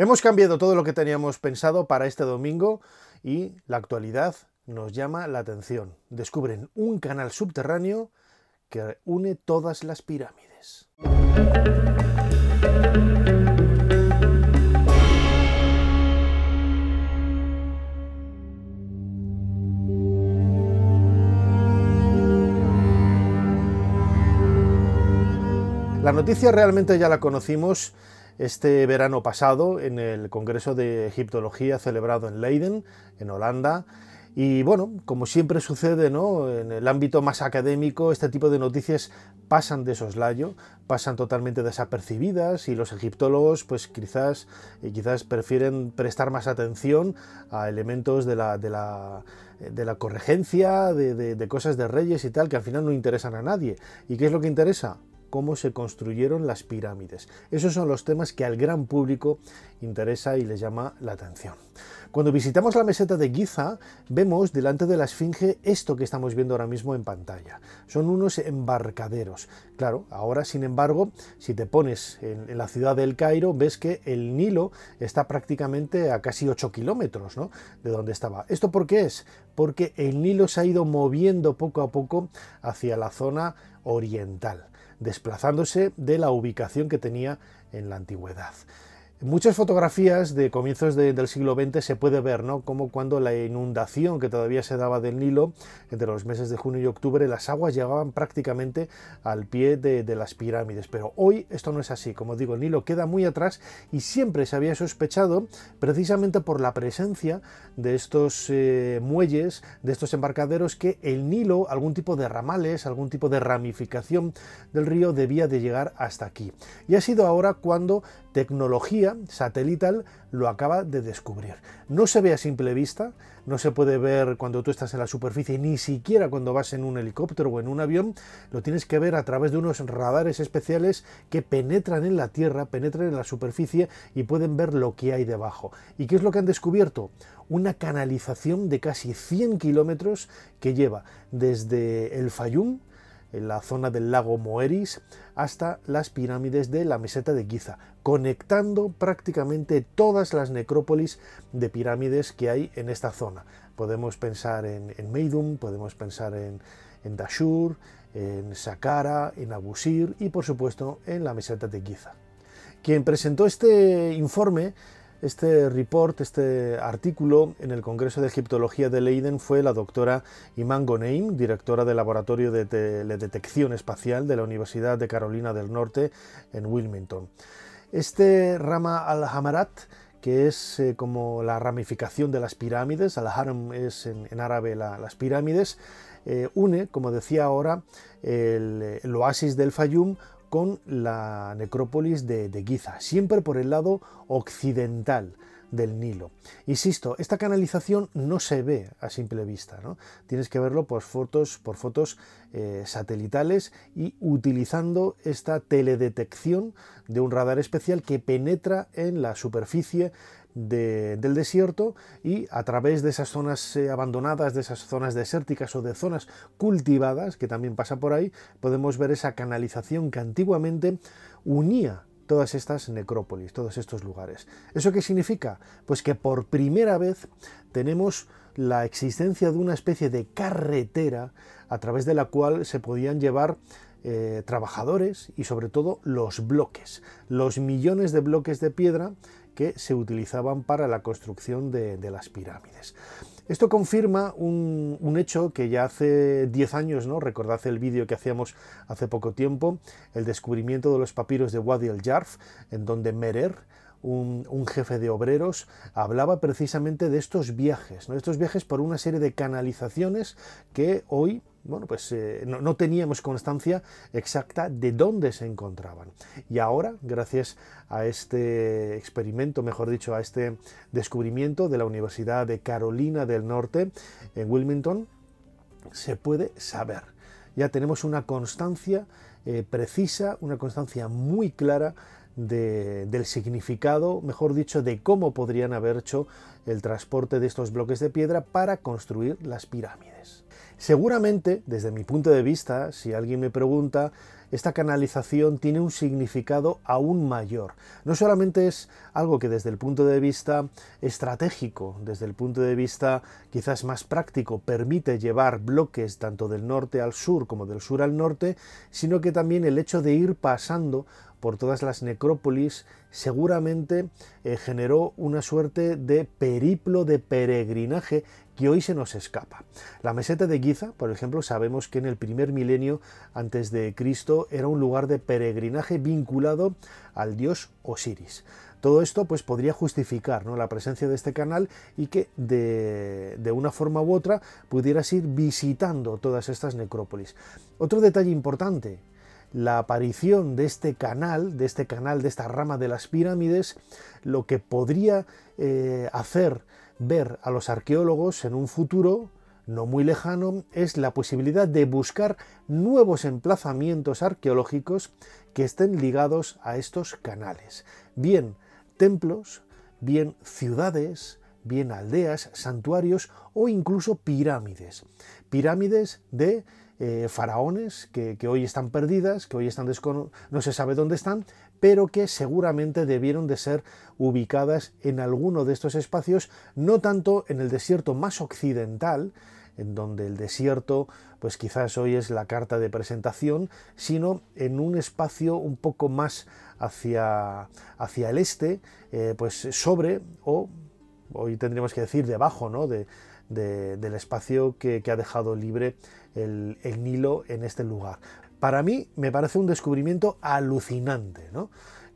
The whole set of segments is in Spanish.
Hemos cambiado todo lo que teníamos pensado para este domingo y la actualidad nos llama la atención. Descubren un canal subterráneo que une todas las pirámides. La noticia realmente ya la conocimos este verano pasado en el Congreso de Egiptología celebrado en Leiden, en Holanda. Y bueno, como siempre sucede, En el ámbito más académico, este tipo de noticias pasan de soslayo, pasan totalmente desapercibidas y los egiptólogos, pues quizás, eh, quizás prefieren prestar más atención a elementos de la, de la, eh, de la corregencia, de cosas de reyes y tal, que al final no interesan a nadie. ¿Y qué es lo que interesa? cómo se construyeron las pirámides. Esos son los temas que al gran público interesa y les llama la atención. Cuando visitamos la meseta de Giza, vemos delante de la Esfinge esto que estamos viendo ahora mismo en pantalla. Son unos embarcaderos. Claro, ahora, sin embargo, si te pones en, la ciudad del Cairo, ves que el Nilo está prácticamente a casi 8 kilómetros de donde estaba. ¿Esto por qué es? Porque el Nilo se ha ido moviendo poco a poco hacia la zona oriental, desplazándose de la ubicación que tenía en la antigüedad. En muchas fotografías de comienzos del siglo XX se puede ver ¿no? como cuando la inundación que todavía se daba del Nilo entre los meses de junio y octubre, las aguas llegaban prácticamente al pie de, las pirámides. Pero hoy esto no es así. Como digo, el Nilo queda muy atrás y siempre se había sospechado precisamente por la presencia de estos eh, muelles, de estos embarcaderos, que el Nilo, algún tipo de ramales, algún tipo de ramificación del río debía de llegar hasta aquí. Y ha sido ahora cuando tecnología satelital lo acaba de descubrir. No se ve a simple vista, no se puede ver cuando tú estás en la superficie, ni siquiera cuando vas en un helicóptero o en un avión, lo tienes que ver a través de unos radares especiales que penetran en la Tierra, penetran en la superficie y pueden ver lo que hay debajo. ¿Y qué es lo que han descubierto? Una canalización de casi 100 kilómetros que lleva desde el Fayum, en la zona del lago Moeris, hasta las pirámides de la meseta de Giza, conectando prácticamente todas las necrópolis de pirámides que hay en esta zona. Podemos pensar en, en Meidum, podemos pensar en, en Dashur, en Saqqara, en Abusir y por supuesto en la meseta de Giza. Quien presentó este informe este report, este artículo en el Congreso de Egiptología de Leiden fue la doctora Imán Goneim, directora del Laboratorio de Detección Espacial de la Universidad de Carolina del Norte en Wilmington. Este Rama al-Hamarat que es eh, como la ramificación de las pirámides, al-Haram es en, árabe las pirámides, eh, une, como decía ahora, el, oasis del Fayum con la necrópolis de, de Giza, siempre por el lado occidental del Nilo. Insisto, esta canalización no se ve a simple vista, ¿no? Tienes que verlo por fotos, por fotos eh, satelitales y utilizando esta teledetección de un radar especial que penetra en la superficie del desierto y a través de esas zonas eh, abandonadas, de esas zonas desérticas o de zonas cultivadas, que también pasa por ahí, podemos ver esa canalización que antiguamente unía todas estas necrópolis, todos estos lugares. ¿Eso qué significa? Pues que por primera vez tenemos la existencia de una especie de carretera a través de la cual se podían llevar eh, trabajadores y sobre todo los bloques, los millones de bloques de piedra que se utilizaban para la construcción de, las pirámides. Esto confirma un, hecho que ya hace 10 años, ¿no? recordad el vídeo que hacíamos hace poco tiempo, el descubrimiento de los papiros de Wadi el Jarf, en donde Merer, un, jefe de obreros, hablaba precisamente de estos viajes, ¿no? estos viajes por una serie de canalizaciones que hoy bueno, pues eh, no, teníamos constancia exacta de dónde se encontraban. Y ahora, gracias a este experimento, mejor dicho, a este descubrimiento de la Universidad de Carolina del Norte en Wilmington, se puede saber. Ya tenemos una constancia eh, precisa, una constancia muy clara del significado, mejor dicho, de cómo podrían haber hecho el transporte de estos bloques de piedra para construir las pirámides. Seguramente, desde mi punto de vista, si alguien me pregunta, esta canalización tiene un significado aún mayor. No solamente es algo que desde el punto de vista estratégico, desde el punto de vista quizás más práctico, permite llevar bloques tanto del norte al sur como del sur al norte, sino que también el hecho de ir pasando por todas las necrópolis seguramente eh, generó una suerte de periplo de peregrinaje que hoy se nos escapa. La meseta de Giza, por ejemplo, sabemos que en el primer milenio antes de Cristo era un lugar de peregrinaje vinculado al dios Osiris. Todo esto pues, podría justificar la presencia de este canal y que de, de, una forma u otra pudieras ir visitando todas estas necrópolis. Otro detalle importante, la aparición de este canal, de este canal, de esta rama de las pirámides, lo que podría eh, hacer ver a los arqueólogos en un futuro no muy lejano es la posibilidad de buscar nuevos emplazamientos arqueológicos que estén ligados a estos canales, bien templos, bien ciudades, bien aldeas, santuarios o incluso pirámides. Pirámides de eh, faraones que, hoy están perdidas, que hoy están no se sabe dónde están, pero que seguramente debieron de ser ubicadas en alguno de estos espacios, no tanto en el desierto más occidental, en donde el desierto, pues quizás hoy es la carta de presentación, sino en un espacio un poco más hacia, hacia el este, eh, pues sobre o hoy tendríamos que decir debajo ¿no? de, del espacio que, ha dejado libre el, el, Nilo en este lugar. Para mí me parece un descubrimiento alucinante, ¿no?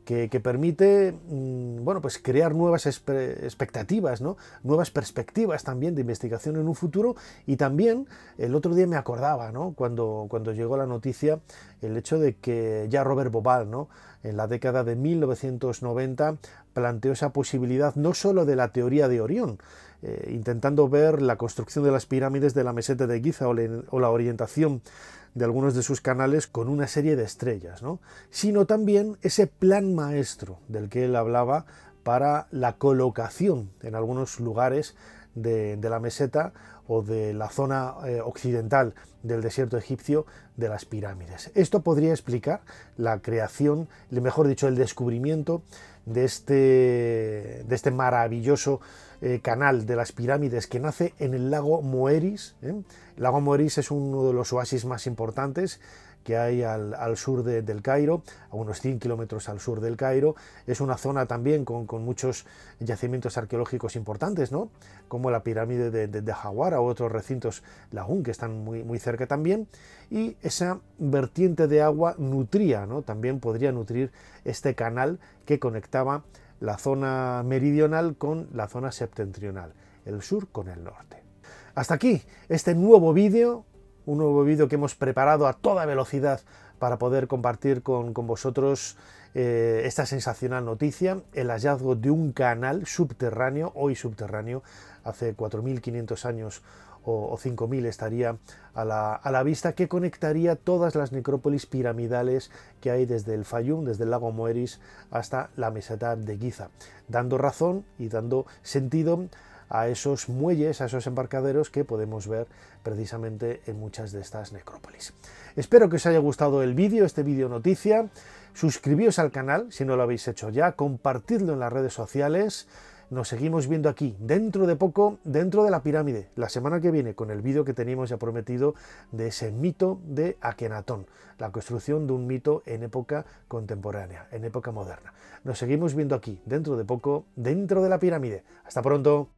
que, permite mm, bueno, pues crear nuevas expectativas, ¿no? nuevas perspectivas también de investigación en un futuro. Y también el otro día me acordaba, ¿no? cuando, cuando llegó la noticia, el hecho de que ya Robert Bobal, ¿no? en la década de 1990, planteó esa posibilidad no sólo de la teoría de Orión, eh, intentando ver la construcción de las pirámides de la meseta de Giza o la orientación de algunos de sus canales con una serie de estrellas, ¿no? sino también ese plan maestro del que él hablaba para la colocación en algunos lugares de, la meseta o de la zona eh, occidental del desierto egipcio de las pirámides. Esto podría explicar la creación, mejor dicho, el descubrimiento de este, de este maravilloso eh, canal de las pirámides que nace en el lago Moeris. ¿eh? El lago Moeris es uno de los oasis más importantes que hay al, sur del Cairo, a unos 100 kilómetros al sur del Cairo. Es una zona también con, muchos yacimientos arqueológicos importantes, ¿no? como la pirámide de, de, o u otros recintos lagún que están muy, muy cerca también. Y esa vertiente de agua nutría, ¿no? también podría nutrir este canal que conectaba la zona meridional con la zona septentrional, el sur con el norte. Hasta aquí este nuevo vídeo, un nuevo vídeo que hemos preparado a toda velocidad para poder compartir con, vosotros eh, esta sensacional noticia, el hallazgo de un canal subterráneo, hoy subterráneo, hace 4.500 años o, 5.000 estaría a la, vista, que conectaría todas las necrópolis piramidales que hay desde el Fayum, desde el lago Moeris hasta la meseta de Giza, dando razón y dando sentido a esos muelles, a esos embarcaderos que podemos ver precisamente en muchas de estas necrópolis. Espero que os haya gustado el vídeo, este vídeo noticia. Suscribíos al canal si no lo habéis hecho ya, compartidlo en las redes sociales. Nos seguimos viendo aquí, dentro de poco, dentro de la pirámide, la semana que viene, con el vídeo que teníamos ya prometido de ese mito de Akenatón, la construcción de un mito en época contemporánea, en época moderna. Nos seguimos viendo aquí, dentro de poco, dentro de la pirámide. Hasta pronto.